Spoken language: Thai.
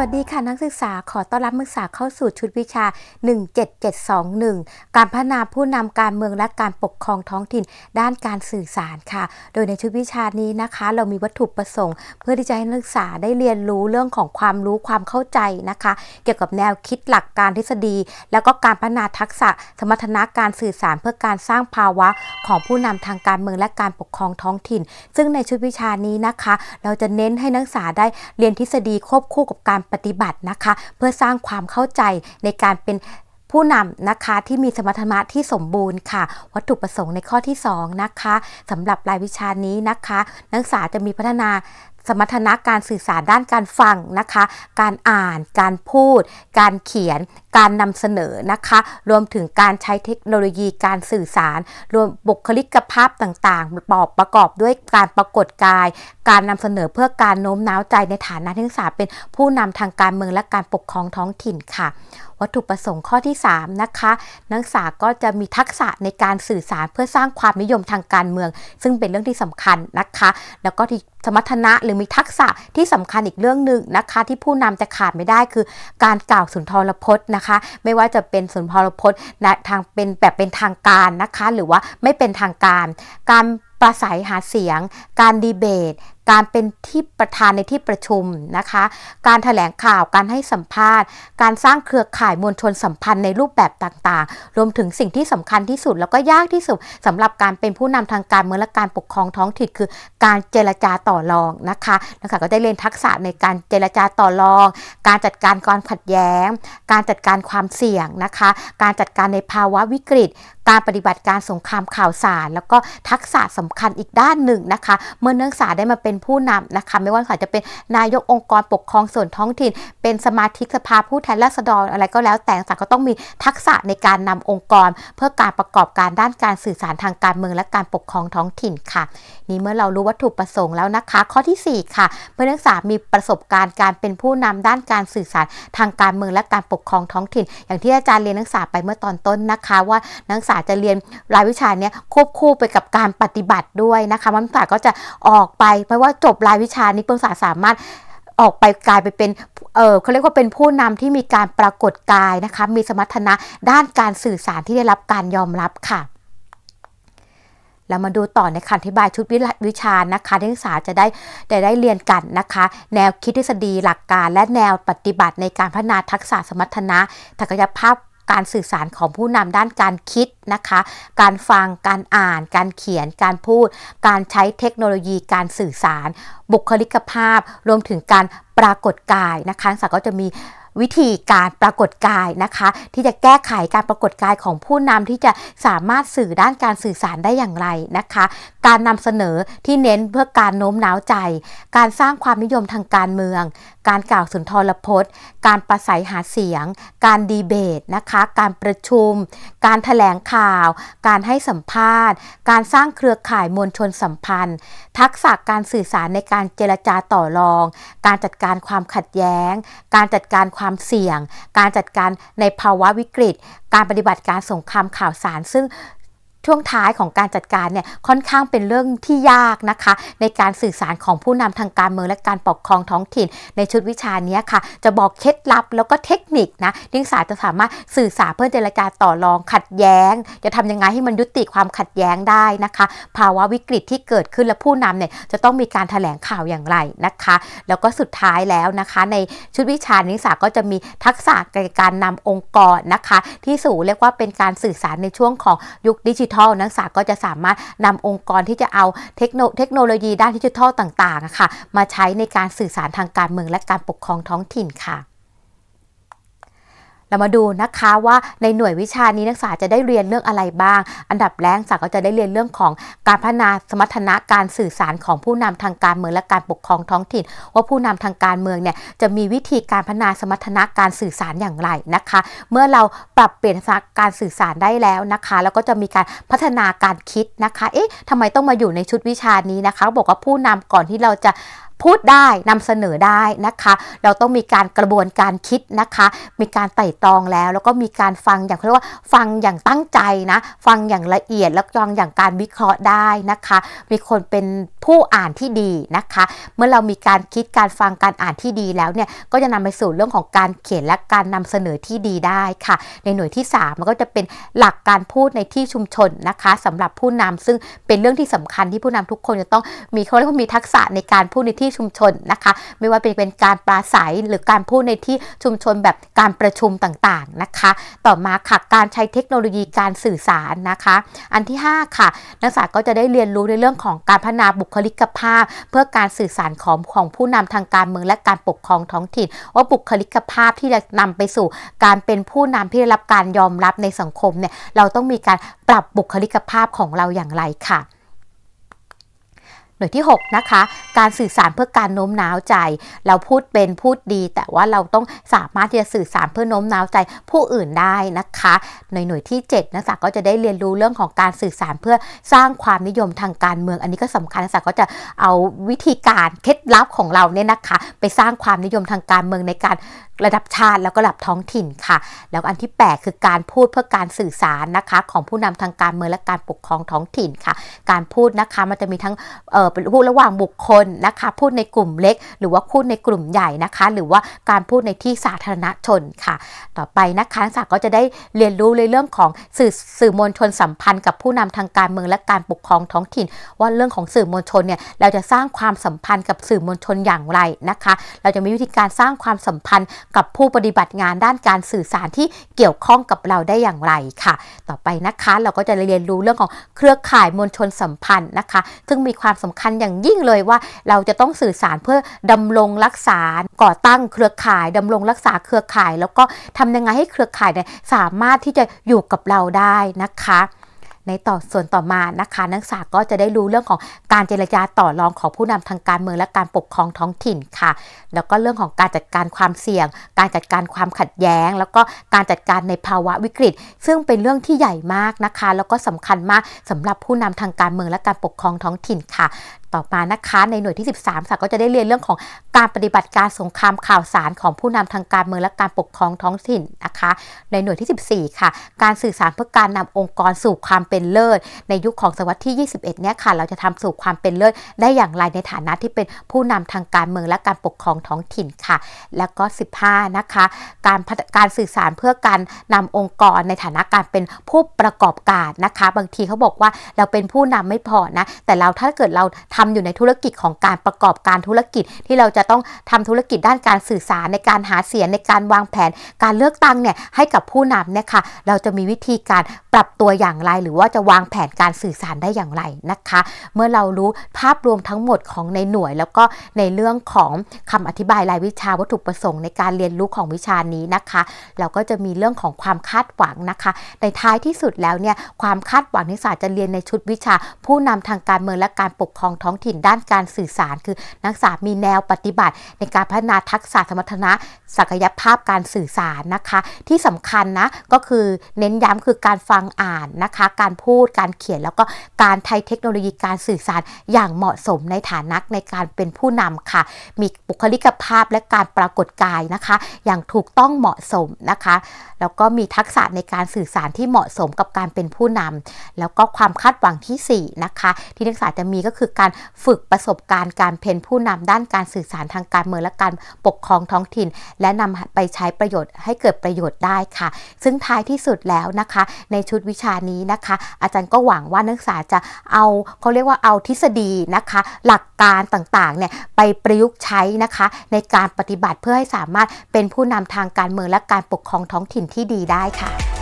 วัสดีค่ะนักศึกษาขอต้อนรับนักศึกษาเข้าสู่ชุดวิชา 17721 การพัฒนาผู้นำการเมืองและการปกครองท้องถิ่น ด้านการสื่อสารค่ะ โดยในชุดวิชานี้นะคะ เรามีวัตถุประสงค์ เพื่อที่จะให้นักศึกษาได้เรียนรู้เรื่องของความรู้ความเข้าใจนะคะ เกี่ยวกับแนวคิดหลักการทฤษฎี แล้วก็การพัฒนาทักษะ สมรรถนะการสื่อสารเพื่อการสร้างภาวะของผู้นำทางการเมืองและการปกครองท้องถิ่น ซึ่งในชุดวิชานี้นะคะ เราจะเน้นให้นักศึกษาได้เรียนทฤษฎีควบคู่กับการปฏิบัตินะคะ เพื่อสร้างความเข้าใจในการเป็นผู้นำนะคะ ที่มีสมรรถนะที่สมบูรณ์ค่ะ วัตถุประสงค์ในข้อที่ 2 นะคะสำหรับรายวิชานี้นะคะ นักศึกษาจะมีพัฒนาสมรรถนะการสื่อสารด้านการฟังนะคะ การอ่าน การพูด การเขียน การนำเสนอนะคะ รวมถึงการใช้เทคโนโลยีการสื่อสาร รวมบุคลิกภาพต่างๆประกอบประกอบด้วยการปรากฏกาย การนำเสนอเพื่อการโน้มน้าวใจในฐานะที่ศึกษาเป็นผู้นำทางการเมืองและการปกครองท้องถิ่นค่ะวัตถุประสงค์ข้อที่3นะคะนักศึกษาก็จะมีทักษะในการสื่อสารเพื่อสร้างความนิยมทางการเมือง ซึ่งเป็นเรื่องที่สำคัญนะคะ แล้วก็ที่สมรรถนะหรือมีทักษะที่สำคัญอีกเรื่องหนึ่งนะคะ ที่ผู้นำจะขาดไม่ได้คือการกล่าวสุนทรพจน์นะคะไม่ว่าจะเป็นสุนทรพจน์ทางเป็น แบบเป็นทางการนะคะ หรือว่าไม่เป็นทางการ การประสัยหาเสียง การดีเบตการเป็นที่ประธานในที่ประชุมนะคะ การถแถลงข่าว การให้สัมภาษณ์ การสร้างเครือข่ายมวลชนสัมพันธ์ในรูปแบบต่างๆ รวมถึงสิ่งที่สำคัญที่สุดแล้วก็ยากที่สุด สำหรับการเป็นผู้นำทางการเมืองและการปกครองท้องถิ่นคือ การเจรจาต่อรองนะคะนะคะก็ได้เรียนทักษะในการเจรจาต่อรอง การจัดการความขัดแย้ง การจัดการความเสี่ยงนะคะ การจัดการในภาวะวิกฤตการปฏิบัติการสงครามข่าวสารแล้วก็ทักษะสำคัญอีกด้านหนึ่งนะคะ เมื่อนักศึกษาได้มาเป็นผู้นำนะคะ ไม่ว่าจะเป็นนายกองค์กรปกครองส่วนท้องถิ่น เป็นสมาชิกสภาผู้แทนราษฎรอะไรก็แล้วแต่ศาก็ต้องมีทักษะในการนำองค์กรเพื่อการประกอบการด้านการสื่อสารทางการเมือง และการปกครองท้องถิ่นค่ะ นี่เมื่อเรารู้วัตถุประสงค์แล้วนะคะ ข้อที่ 4 ค่ะเมื่อนักศึกษา มีประสบการณ์การเป็นผู้นำด้านการสื่อสารทางการเมืองและการปกครองท้องถิ่น อย่างที่อาจารย์เรียนนักศึกษาไปเมื่อตอนต้นนะคะ ว่านักศึกษาาสตร์จะเรียนรายวิชาเนี้ยควบคู่ไปกับการปฏิบัติด้วยนะคะมันศาสตร์ก็จะออกไปไม่ว่าจบรายวิชานี้มัธยมศาสตร์สามารถออกไปกลายไปเป็นเออเขาเรียกว่าเป็นผู้นำที่มีการปรากฏกายนะคะมีสมรรถนะด้านการสื่อสารที่ได้รับการยอมรับค่ะเรามาดูต่อในคำอธิบายชุดวิชา นะคะนักศึกษาจะได้ได้ได้เรียนกันนะคะแนวคิดทฤษฎีหลักการ และแนวปฏิบัติในการพัฒนาทักษะสมรรถนะศักยภาพการสื่อสารของผู้นำด้านการคิดนะคะ การฟัง การอ่าน การเขียน การพูด การใช้เทคโนโลยีการสื่อสาร บุคลิกภาพรวมถึงการปรากฏกายนะคะศาสตร์ก็จะมีวิธีการปรากฏกายนะคะ ที่จะแก้ไขการปรากฏกายของผู้นำที่จะสามารถสื่อด้านการสื่อสารได้อย่างไรนะคะ การนำเสนอที่เน้นเพื่อการโน้มน้าวใจ การสร้างความนิยมทางการเมืองการกล่าวสุนทรพจน์ การประสัยหาเสียง การดีเบตนะคะ การประชุม การถแถลงข่าว การให้สัมภาษณ์ การสร้างเครือข่ายมวลชนสัมพันธ์ ทักษะการสื่อสารในการเจรจาต่อรอง การจัดการความขัดแย้ง การจัดการความเสี่ยง การจัดการในภาวะวิกฤต การปฏิบัติการสงครามข่าวสารซึ่งช่วงท้ายของการจัดการเนี่ยค่อนข้างเป็นเรื่องที่ยากนะคะในการสื่อสารของผู้นำทางการเมืองและการปกครองท้องถิ่น ในชุดวิชานี้ค่ะจะบอกเคล็ดลับแล้วก็เทคนิคนะนักศึกษาจะสามารถสื่อสารเพื่อเจรจาต่อรองขัดแย้ง จะทำยังไงให้มันยุติความขัดแย้งได้นะคะ ภาวะวิกฤตที่เกิดขึ้นและผู้นำเนี่ยจะต้องมีการถแถลงข่าวอย่างไรนะคะ แล้วก็สุดท้ายแล้วนะคะ ในชุดวิชานิสาก็จะมีทักษะในการนำองค์กรนะคะที่สูงเรียกว่าเป็นการสื่อสารในช่วงของยุคดิจิทัลทัลนักศึกษาก็จะสามารถนำองค์กรที่จะเอาเทคโนโลยีด้านดิจิทัลต่างๆค่ะ มาใช้ในการสื่อสารทางการเมืองและการปกครองท้องถิ่นค่ะเรามาดูนะคะว่าในหน่วยวิชานี้นักศึกษาจะได้เรียนเรื่องอะไรบ้าง อันดับแรกศึกษาก็จะได้เรียนเรื่องของการพัฒนาสมรรถนะการสื่อสารของผู้นำทางการเมืองและการปกครองท้องถิ่นว่าผู้นำทางการเมืองเนี่ย จะมีวิธีการพัฒนาสมรรถนะการสื่อสารอย่างไรนะคะ เมื่อเราปรับเปลี่ยนการสื่อสารได้แล้วนะคะ แล้วก็จะมีการพัฒนาการคิดนะคะ เอ๊ะทำไมต้องมาอยู่ในชุดวิชานี้นะคะ บอกว่าผู้นำก่อนที่เราจะพูดได้นำเสนอได้นะคะ เราต้องมีการกระบวนการคิดนะคะ มีการไต่ตองแล้ว แล้วก็มีการฟังอย่างเรียกว่าฟังอย่างตั้งใจนะฟังอย่างละเอียดแล้วจองอย่างการวิเคราะห์ได้นะคะ มีคนเป็นผู้อ่านที่ดีนะคะ เมื่อเรามีการคิดการฟังการอ่านที่ดีแล้วเนี่ยก็จะนำไปสู่เรื่องของการเขียนและการนำเสนอที่ดีได้ค่ะ ในหน่วยที่ 3 มันก็จะเป็นหลักการพูดในที่ชุมชนนะคะ สำหรับผู้นำซึ่งเป็นเรื่องที่สำคัญที่ผู้นำทุกคนจะต้องมีเขาเรียกว่ามีทักษะในการพูดในที่ที่ชุมชนนะคะ ไม่ว่าเป็นการปราศัยหรือการพูดในที่ชุมชนแบบการประชุมต่างๆนะคะ ต่อมาค่ะการใช้เทคโนโลยีการสื่อสารนะคะ อันที่ 5 ค่ะ นักศึกษาก็จะได้เรียนรู้ในเรื่องของการพัฒนาบุคลิกภาพ เพื่อการสื่อสารของของผู้นำทางการเมือง และการปกครองท้องถิ่น ว่าบุคลิกภาพที่จะนำไปสู่ การเป็นผู้นำที่ได้รับการยอมรับในสังคมเนี่ยเราต้องมีการปรับบุคลิกภาพของเราอย่างไรค่ะหน่วยที่ 6 นะคะ การสื่อสารเพื่อการโน้มน้าวใจ เราพูดเป็นพูดดี แต่ว่าเราต้องสามารถที่จะสื่อสารเพื่อโน้มน้าวใจผู้อื่นได้นะคะ ในหน่วยที่ 7 นักศึกษาก็จะได้เรียนรู้เรื่องของการสื่อสารเพื่อสร้างความนิยมทางการเมือง อันนี้ก็สำคัญนักศึกษาก็จะเอาวิธีการเคล็ดลับของเราเนี่ยนะคะ ไปสร้างความนิยมทางการเมืองในการระดับชาติแล้วก็ระดับท้องถิ่นค่ะ แล้วอันที่ 8 คือการพูดเพื่อการสื่อสารนะคะของผู้นำทางการเมืองและการปกครองท้องถิ่นค่ะ การพูดนะคะมันจะมีทั้งเพูดระหว่างบุคคลนะคะ พูดในกลุ่มเล็ก หรือว่าพูดในกลุ่มใหญ่นะคะ หรือว่าการพูดในที่สาธารณชนค่ะ ต่อไปนะคะนักศึกษาก็จะได้เรียนรู้ในเรื่องของสื่อสื่อมวลชนสัมพันธ์ กับผู้นำทางการเมืองและการปกครองท้องถิ่น ว่าเรื่องของสื่อมวลชนเนี่ยเราจะสร้างความสัมพันธ์กับสื่อมวลชนอย่างไรนะคะ เราจะมีวิธีการสร้างความสัมพันธ์กับผู้ปฏิบัติงานด้านการสื่อสารที่เกี่ยวข้องกับเราได้อย่างไรค่ะ ต่อไปนะคะเราก็จะเรียนรู้เรื่องของเครือข่ายมวลชนสัมพันธ์นะคะ ซึ่งมีความสำคัญอย่างยิ่งเลยว่าเราจะต้องสื่อสารเพื่อดำรงรักษา ก่อตั้งเครือข่ายดำรงรักษาเครือข่าย แล้วก็ทำยังไงให้เครือข่ายเนี่ยสามารถที่จะอยู่กับเราได้นะคะในต่อส่วนต่อมานะคะ นักศึกษาก็จะได้รู้เรื่องของการเจรจาต่อรองของผู้นำทางการเมือง และการปกครองท้องถิ่นค่ะ แล้วก็เรื่องของการจัดการความเสี่ยง การจัดการความขัดแย้ง แล้วก็การจัดการในภาวะวิกฤต ซึ่งเป็นเรื่องที่ใหญ่มากนะคะ แล้วก็สำคัญมากสำหรับผู้นำทางการเมือง และการปกครองท้องถิ่นค่ะ่อมานะคะในหน่วยที่ 13ค่ะก็จะได้เรียนเรื่องของการปฏิบัติการสงครามข่าวสารของผู้นำทางการเมืองและการปกครองท้องถิ่นนะคะ ในหน่วยที่14ค่ะ การสื่อสารเพื่อการนำองค์กรสู่ความเป็นเลิศ ในยุคของศตวรรษที่ 21เนี่ยค่ะเราจะทำสู่ความเป็นเลิศได้อย่างไรในฐานะที่เป็นผู้นำทางการเมืองและการปกครองท้องถิ่นค่ะ แล้วก็ 15 นะคะ การการสื่อสารเพื่อการนำองค์กรในฐานะการเป็นผู้ประกอบการนะคะ บางทีเขาบอกว่าเราเป็นผู้นำไม่พอนะแต่เราถ้าเกิดเราทำทำอยู่ในธุรกิจของการประกอบการธุรกิจที่เราจะต้องทำ ธุรกิจด้านการสื่อสารในการหาเสียงในการวางแผนการเลือกตั้งเนี่ยให้กับผู้นำเนี่ยค่ะเราจะมีวิธีการปรับตัวอย่างไร หรือว่าจะวางแผนการสื่อสารได้อย่างไรนะคะ เมื่อเรารู้ภาพรวมทั้งหมดของในหน่วย แล้วก็ในเรื่องของคำอธิบายรายวิชาวัตถุประสงค์ ในการเรียนรู้ของวิชานี้นะคะ เราก็จะมีเรื่องของความคาดหวังนะคะ ในท้ายที่สุดแล้วเนี่ยความคาดหวังนิสาจะเรียนในชุดวิชา ผู้นำทางการเมืองและการปกครองท้ององถิ่นด้านการสื่อสารคือนักศึกษามีแนวปฏิบัติ ในการพัฒนาทักษะสมรรถนะศักยภาพการสื่อสารนะคะ ที่สำคัญนะก็คือเน้นย้ำคือการฟังอ่านนะคะการพูดการเขียน แล้วก็การใช้เทคโนโลยีการสื่อสารอย่างเหมาะสมในฐานะในการเป็นผู้นำค่ะ มีบุคลิกภาพและการปรากฏกายนะคะ อย่างถูกต้องเหมาะสมนะคะแล้วก็มีทักษะในการสื่อสารที่เหมาะสมกับการเป็นผู้นำ แล้วก็ความคาดหวังที่4นะคะที่นักศึกษาจะมีก็คือการฝึกประสบการณ์การเป็นผู้นำด้านการสื่อสารทางการเมืองและการปกครองท้องถิ่น และนำไปใช้ประโยชน์ให้เกิดประโยชน์ได้ค่ะ ซึ่งท้ายที่สุดแล้วนะคะ ในชุดวิชานี้นะคะ อาจารย์ก็หวังว่านักศึกษาจะเอา เขาเรียกว่าเอาทฤษฎีนะคะ หลักการต่างๆเนี่ยไปประยุกต์ใช้นะคะ ในการปฏิบัติเพื่อให้สามารถเป็นผู้นำทางการเมืองและการปกครองท้องถิ่นที่ดีได้ค่ะ